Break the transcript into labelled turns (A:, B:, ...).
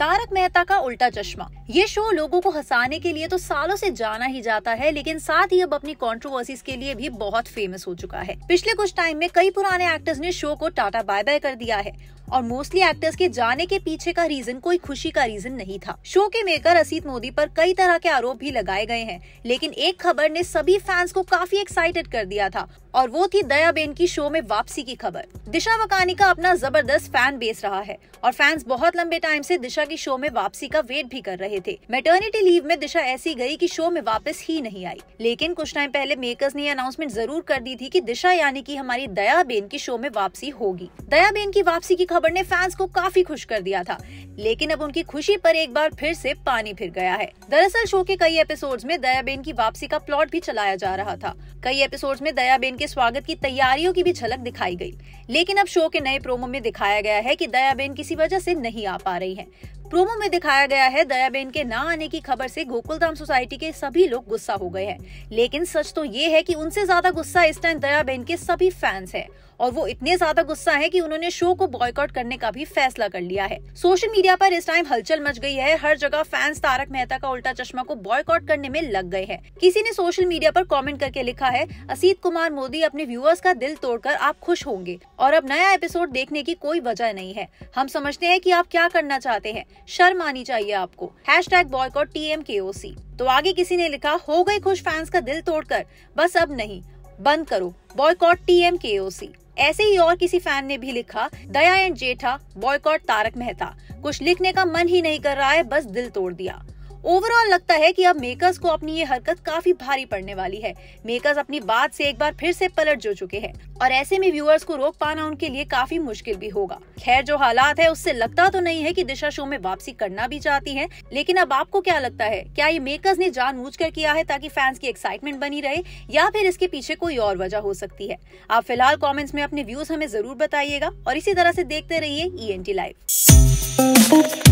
A: तारक मेहता का उल्टा चश्मा ये शो लोगों को हंसाने के लिए तो सालों से जाना ही जाता है लेकिन साथ ही अब अपनी कंट्रोवर्सीज के लिए भी बहुत फेमस हो चुका है पिछले कुछ टाइम में कई पुराने एक्टर्स ने शो को टाटा बाय बाय कर दिया है और मोस्टली एक्टर्स के जाने के पीछे का रीजन कोई खुशी का रीजन नहीं था शो के मेकर असीत मोदी पर कई तरह के आरोप भी लगाए गए हैं लेकिन एक खबर ने सभी फैंस को काफी एक्साइटेड कर दिया था और वो थी दया बेन की शो में वापसी की खबर दिशा वकानी का अपना जबरदस्त फैन बेस रहा है और फैंस बहुत लंबे टाइम से दिशा की शो में वापसी का वेट भी कर रहे थे मेटर्निटी लीव में दिशा ऐसी गई कि शो में वापस ही नहीं आई लेकिन कुछ टाइम पहले मेकर्स ने अनाउंसमेंट जरूर कर दी थी की दिशा यानी की हमारी दया बेन की शो में वापसी होगी दया बेन की वापसी की खबर ने फैंस को काफी खुश कर दिया था लेकिन अब उनकी खुशी पर एक बार फिर से पानी फिर गया है दरअसल शो के कई एपिसोड्स में दया बेन की वापसी का प्लॉट भी चलाया जा रहा था कई एपिसोड्स में दया बेन उनके स्वागत की तैयारियों की भी झलक दिखाई गई लेकिन अब शो के नए प्रोमो में दिखाया गया है कि दयाबेन किसी वजह से नहीं आ पा रही हैं। प्रोमो में दिखाया गया है दयाबेन के ना आने की खबर से गोकुलधाम सोसाइटी के सभी लोग गुस्सा हो गए हैं लेकिन सच तो ये है कि उनसे ज्यादा गुस्सा इस टाइम दयाबेन के सभी फैंस हैं और वो इतने ज्यादा गुस्सा है कि उन्होंने शो को बॉयकॉट करने का भी फैसला कर लिया है सोशल मीडिया पर इस टाइम हलचल मच गई है हर जगह फैंस तारक मेहता का उल्टा चश्मा को बॉयकॉट करने में लग गए हैं किसी ने सोशल मीडिया पर कमेंट करके लिखा है असीत कुमार मोदी अपने व्यूअर्स का दिल तोड़कर आप खुश होंगे और अब नया एपिसोड देखने की कोई वजह नहीं है हम समझते हैं की आप क्या करना चाहते हैं शर्म आनी चाहिए आपको हैश टैग बॉयकॉट टी के ओ सी तो आगे किसी ने लिखा हो गए खुश फैंस का दिल तोड़कर बस अब नहीं बंद करो बॉयकॉट टी एम के ओ सी ऐसे ही और किसी फैन ने भी लिखा दया एंड जेठा बॉयकॉट तारक मेहता कुछ लिखने का मन ही नहीं कर रहा है बस दिल तोड़ दिया ओवरऑल लगता है कि अब मेकर्स को अपनी ये हरकत काफी भारी पड़ने वाली है मेकर्स अपनी बात से एक बार फिर से पलट जो चुके हैं और ऐसे में व्यूअर्स को रोक पाना उनके लिए काफी मुश्किल भी होगा खैर जो हालात है उससे लगता तो नहीं है कि दिशा शो में वापसी करना भी चाहती है लेकिन अब आपको क्या लगता है क्या ये मेकर्स ने जान किया है ताकि फैंस की एक्साइटमेंट बनी रहे या फिर इसके पीछे कोई और वजह हो सकती है आप फिलहाल कॉमेंट्स में अपने व्यूज हमें जरूर बताइएगा और इसी तरह से देखते रहिए ई एन टी लाइव